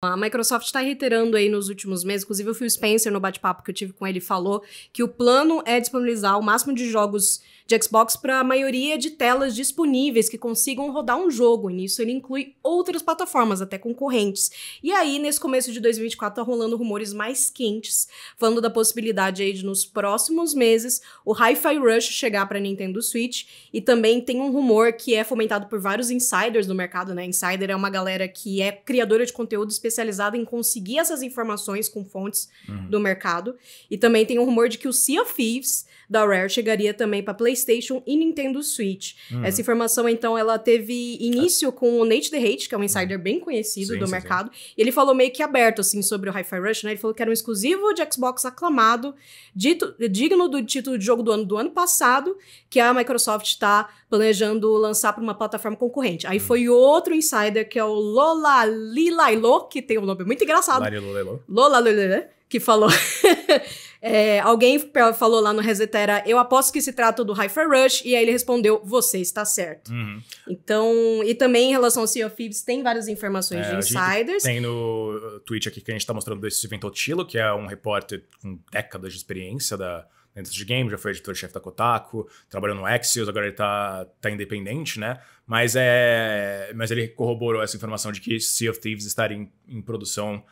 A Microsoft está reiterando aí nos últimos meses, inclusive o Phil Spencer, no bate-papo que eu tive com ele, falou que o plano é disponibilizar o máximo de jogos de Xbox para a maioria de telas disponíveis que consigam rodar um jogo, e nisso ele inclui outras plataformas, até concorrentes. E aí, nesse começo de 2024, tá rolando rumores mais quentes, falando da possibilidade aí de nos próximos meses o Hi-Fi Rush chegar para Nintendo Switch, e também tem um rumor que é fomentado por vários insiders do mercado, né? Insider é uma galera que é criadora de conteúdo especializada em conseguir essas informações com fontes uhum. do mercado. E também tem um rumor de que o Sea of Thieves da Rare chegaria também para PlayStation e Nintendo Switch. Hum. Essa informação, então, ela teve início com o Nate The Hate, que é um hum. insider bem conhecido sim, do sim, mercado. Sim. ele falou meio que aberto, assim, sobre o Hi-Fi Rush, né? Ele falou que era um exclusivo de Xbox aclamado, dito, digno do título de jogo do ano do ano passado, que a Microsoft está planejando lançar para uma plataforma concorrente. Aí hum. foi outro insider, que é o Lola Lilailo, que tem um nome muito engraçado. Lola Lilailo. Lola Lilailo, que falou É, alguém falou lá no Resetera, eu aposto que se trata do Hyper Rush, e aí ele respondeu, você está certo. Uhum. Então, e também em relação ao Sea of Thieves, tem várias informações é, de insiders. Tem no uh, tweet aqui que a gente está mostrando desse Steven Totilo, que é um repórter com décadas de experiência da dentro de game, já foi editor-chefe da Kotaku, trabalhou no Axios, agora ele tá, tá independente, né? Mas, é, mas ele corroborou essa informação de que Sea of Thieves estaria em, em produção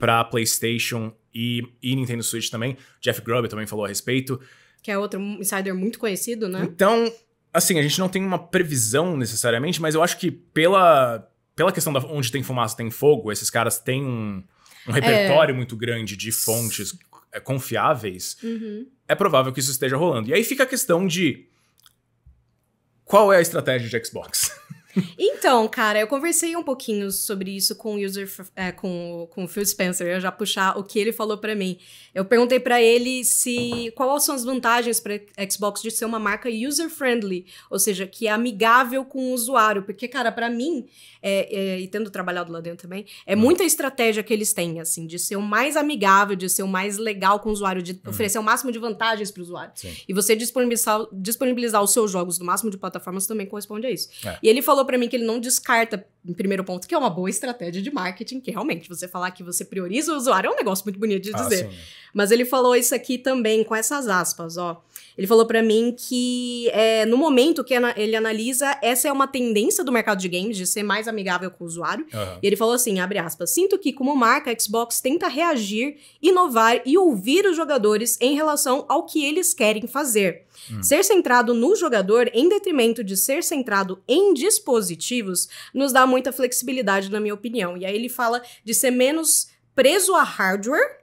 para PlayStation e, e, Nintendo Switch também. Jeff Grubb também falou a respeito. Que é outro insider muito conhecido, né? Então, assim, a gente não tem uma previsão necessariamente, mas eu acho que pela, pela questão da onde tem fumaça, tem fogo, esses caras têm um, um é. repertório é... muito grande de fontes é, confiáveis, uhum. é provável que isso esteja rolando. E aí fica a questão de qual é a estratégia de Xbox? Então, cara, eu conversei um pouquinho sobre isso com o user, é, com, com o Phil Spencer, eu já puxar o que ele falou para mim. Eu perguntei para ele se quais são as vantagens para Xbox de ser uma marca user friendly, ou seja, que é amigável com o usuário, porque cara, para mim, é, é, e tendo trabalhado lá dentro também, é uhum. muita estratégia que eles têm, assim, de ser o mais amigável, de ser o mais legal com o usuário, de uhum. oferecer o máximo de vantagens para o usuário. Sim. E você disponibilizar, disponibilizar os seus jogos no máximo de plataformas também corresponde a isso. É. E ele falou falou para mim que ele não descarta em primeiro ponto, que é uma boa estratégia de marketing, que realmente você falar que você prioriza o usuário é um negócio muito bonito de ah, dizer. Ah, Mas ele falou isso aqui também com essas aspas, ó. Ele falou para mim que é, no momento que ele analisa, essa é uma tendência do mercado de games de ser mais amigável com o usuário. Uhum. E ele falou assim, abre aspas, sinto que como marca, a Xbox tenta reagir, inovar e ouvir os jogadores em relação ao que eles querem fazer. Hum. Ser centrado no jogador em detrimento de ser centrado em dispositivos nos dá muita flexibilidade, na minha opinião. E aí ele fala de ser menos preso a hardware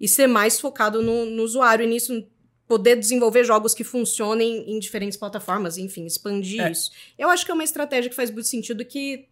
e ser mais focado no, no usuário. E nisso poder desenvolver jogos que funcionem em diferentes plataformas, enfim, expandir é. isso. Eu acho que é uma estratégia que faz muito sentido que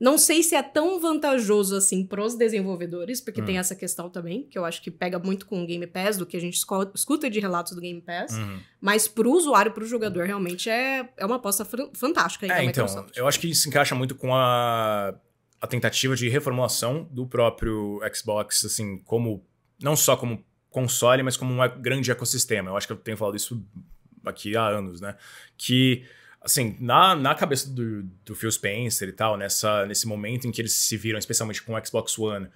não sei se é tão vantajoso assim pros desenvolvedores, porque uhum. tem hum. essa questão também, que eu acho que pega muito com o Game Pass, do que a gente escuta de relatos do Game Pass. Uhum. Mas pro usuário, pro jogador, realmente é, é uma aposta fantástica. Aí é, então, eu acho que se encaixa muito com a, a tentativa de reformulação do próprio Xbox, assim, como. Não só como console, mas como um grande ecossistema. Eu acho que eu tenho falado isso aqui há anos, né? Que assim, na, na cabeça do, do Phil Spencer e tal, nessa, nesse momento em que eles se viram, especialmente com o Xbox One,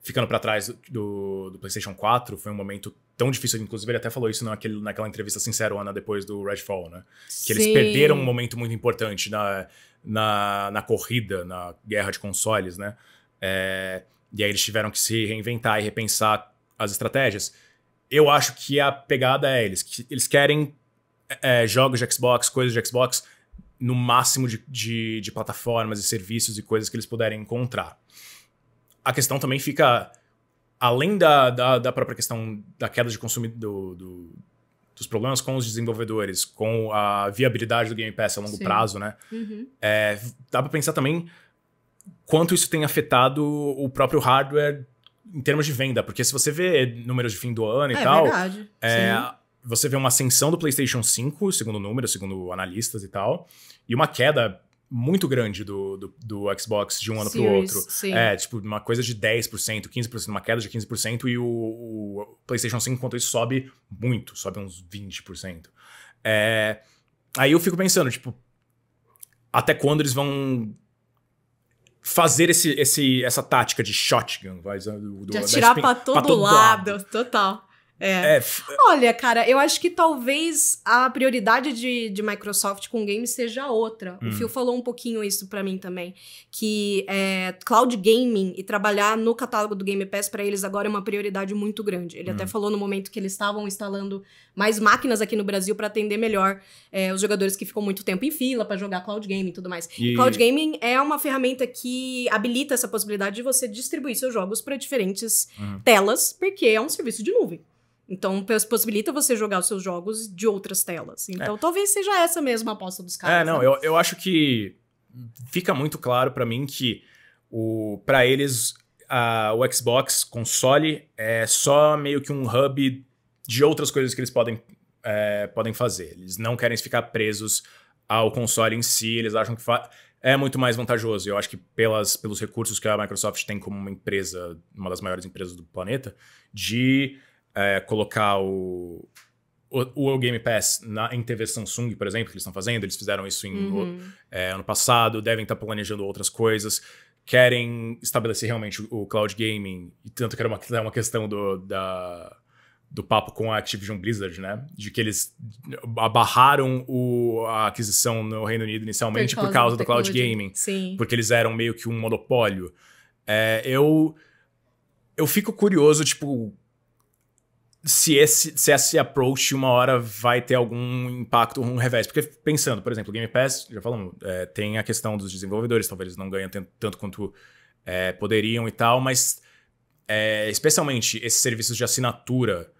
ficando para trás do, do, PlayStation 4, foi um momento tão difícil. Inclusive, ele até falou isso naquele, naquela entrevista sincerona depois do Redfall, né? Que Sim. eles perderam um momento muito importante na, na, na corrida, na guerra de consoles, né? É, e aí eles tiveram que se reinventar e repensar as estratégias. Eu acho que a pegada é eles, que eles querem é, é, jogos de Xbox, coisas de Xbox, no máximo de, de, de plataformas e serviços e coisas que eles puderem encontrar. A questão também fica, além da, da, da própria questão da queda de consumo do, do, dos problemas com os desenvolvedores, com a viabilidade do Game Pass a longo Sim. prazo, né? Uhum. É, dá para pensar também quanto isso tem afetado o próprio hardware em termos de venda, porque se você vê números de fim do ano é, e tal, verdade. é verdade você vê uma ascensão do PlayStation 5, segundo números, segundo analistas e tal, e uma queda muito grande do, do, do Xbox de um ano para o outro. Sim. É, tipo, uma coisa de 10%, 15%, uma queda de 15%, e o, o PlayStation 5, enquanto isso, sobe muito, sobe uns 20%. É, aí eu fico pensando, tipo, até quando eles vão fazer esse, esse, essa tática de shotgun, vai, do, de atirar para todo, todo lado, lado, total. É. é. Olha, cara, eu acho que talvez a prioridade de, de Microsoft com games seja outra. Hum. O Phil falou um pouquinho isso para mim também. Que é, cloud gaming e trabalhar no catálogo do Game Pass para eles agora é uma prioridade muito grande. Ele hum. até falou no momento que eles estavam instalando mais máquinas aqui no Brasil para atender melhor é, os jogadores que ficam muito tempo em fila para jogar cloud gaming e tudo mais. E... Cloud gaming é uma ferramenta que habilita essa possibilidade de você distribuir seus jogos para diferentes hum. telas, porque é um serviço de nuvem. Então, possibilita você jogar os seus jogos de outras telas. É. Então, é. talvez seja essa mesma aposta dos caras. É, não, né? eu, eu acho que fica muito claro para mim que o para eles a, o Xbox console é só meio que um hub de outras coisas que eles podem, é, podem fazer. Eles não querem ficar presos ao console em si, eles acham que é muito mais vantajoso. Eu acho que pelas, pelos recursos que a Microsoft tem como uma empresa, uma das maiores empresas do planeta, de é, colocar o, o, o Game Pass na, em TV Samsung, por exemplo, que eles estão fazendo, eles fizeram isso em, uhum. é, ano passado, devem estar tá planejando outras coisas, querem estabelecer realmente o, o cloud gaming, e tanto que era uma, é uma questão do, da, do papo com a Activision Blizzard, né? De que eles abarraram o, a aquisição no Reino Unido inicialmente por causa, por causa do cloud gaming, Sim. porque eles eram meio que um monopólio. É, eu, eu fico curioso, tipo se esse, se esse approach uma hora vai ter algum impacto, um revés. Porque pensando, por exemplo, o Game Pass, já falamos, é, tem a questão dos desenvolvedores, talvez eles não ganhem tanto quanto é, poderiam e tal, mas é, especialmente esses serviços de assinatura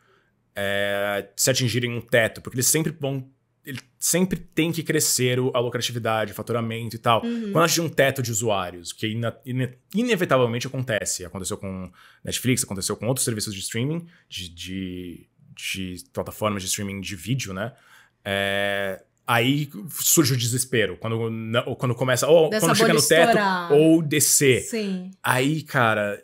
é, se atingirem um teto, porque eles sempre vão ele sempre tem que crescer a lucratividade, o faturamento e tal. Uhum. Quando tem um teto de usuários, que ina, ina, inevitavelmente acontece, aconteceu com Netflix, aconteceu com outros serviços de streaming, de, de, de plataformas de streaming de vídeo, né? É, aí surge o desespero. Quando, não, quando começa, ou Dessa quando chega no teto, estourar. ou descer. Sim. Aí, cara,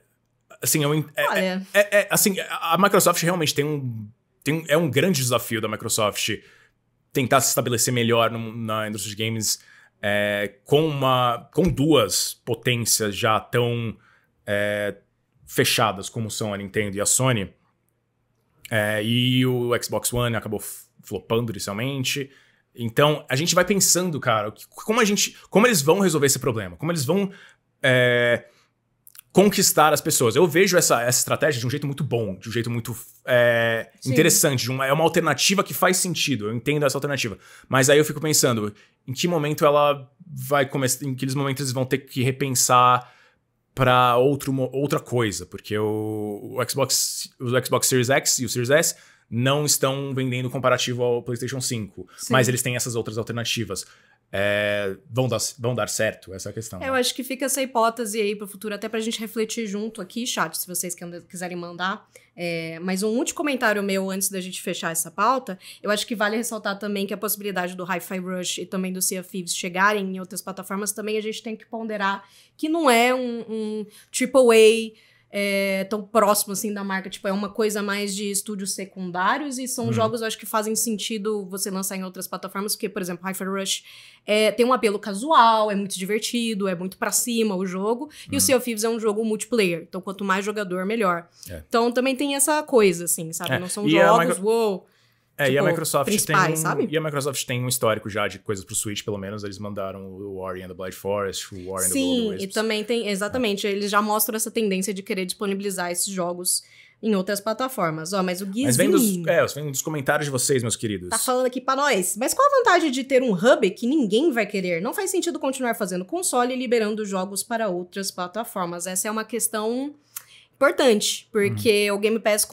assim, eu, é, é, é, assim, a Microsoft realmente tem um, tem, é um grande desafio da Microsoft tentar se estabelecer melhor no, na indústria de games é, com, uma, com duas potências já tão é, fechadas como são a Nintendo e a Sony. É, e o Xbox One acabou flopando inicialmente. Então, a gente vai pensando, cara, como a gente. Como eles vão resolver esse problema? Como eles vão é, conquistar as pessoas. Eu vejo essa, essa estratégia de um jeito muito bom, de um jeito muito é, interessante. Uma, é uma alternativa que faz sentido. Eu entendo essa alternativa. Mas aí eu fico pensando, em que momento ela vai começar. Em que momentos eles vão ter que repensar para outra coisa. Porque o, o, Xbox, o Xbox Series X e o Series S não estão vendendo comparativo ao PlayStation 5, Sim. mas eles têm essas outras alternativas é, vão, dar, vão dar certo, essa é questão. É, né? Eu acho que fica essa hipótese aí para o futuro, até para a gente refletir junto aqui, chat, se vocês quiserem mandar. É, mas um último comentário meu antes da gente fechar essa pauta, eu acho que vale ressaltar também que a possibilidade do Hi-Fi Rush e também do Sea of Thieves chegarem em outras plataformas também a gente tem que ponderar que não é um, um AAA é, tão próximo assim da marca. Tipo, é uma coisa mais de estúdios secundários e são hum. jogos, acho que fazem sentido você lançar em outras plataformas, porque, por exemplo, Hyper Rush é, tem um apelo casual, é muito divertido, é muito para cima o jogo. Hum. E o uhum. Sea of Thieves é um jogo multiplayer. Então, quanto mais jogador, melhor. É. Então também tem essa coisa, assim, sabe? É, Não são e é jogos, micro... uou. É, tipo, e a tipo, Microsoft tem. Sabe? E a Microsoft tem um histórico já de coisas pro Switch, pelo menos. Eles mandaram o Warrior and the Blind Forest, o Warrior and the Sim, e também tem. Exatamente. É. Eles já mostram essa tendência de querer disponibilizar esses jogos em outras plataformas. Ó, mas o Guizinho... Mas vem dos, é, vem dos comentários de vocês, meus queridos. Tá falando aqui pra nós. Mas qual a vantagem de ter um hub que ninguém vai querer? Não faz sentido continuar fazendo console e liberando jogos para outras plataformas. Essa é uma questão importante, porque hum. o Game Pass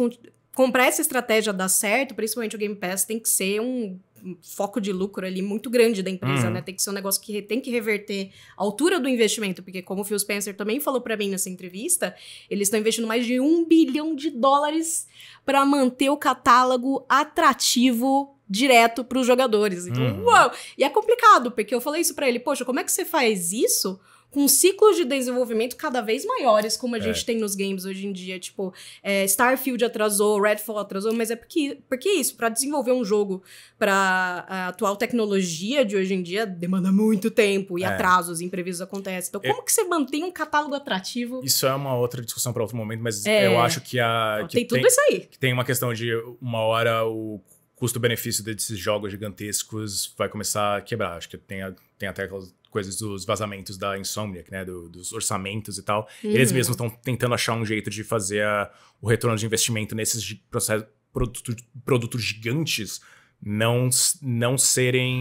comprar essa estratégia dar certo, principalmente o Game Pass, tem que ser um foco de lucro ali muito grande da empresa, uhum. né? Tem que ser um negócio que tem que reverter a altura do investimento, porque como o Phil Spencer também falou para mim nessa entrevista, eles estão investindo mais de um bilhão de dólares para manter o catálogo atrativo direto para os jogadores. Então, uhum. uau! E é complicado, porque eu falei isso para ele, poxa, como é que você faz isso? com ciclos de desenvolvimento cada vez maiores, como a é. gente tem nos games hoje em dia. Tipo, é, Starfield atrasou, Redfall atrasou, mas é porque, porque é isso, para desenvolver um jogo para a atual tecnologia de hoje em dia, demanda muito tempo e é. atrasos, imprevistos acontecem. Então, como que você mantém um catálogo atrativo? Isso é uma outra discussão para outro momento, mas é. eu acho que a. Que tem tudo tem, isso aí. Que tem uma questão de uma hora o custo-benefício desses jogos gigantescos vai começar a quebrar. Acho que tem, a, tem até aquelas coisas dos vazamentos da Insomniac, né? Do, dos orçamentos e tal. Uhum. Eles mesmos estão tentando achar um jeito de fazer a, o retorno de investimento nesses processos, produto, produtos gigantes não, não serem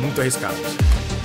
muito arriscados.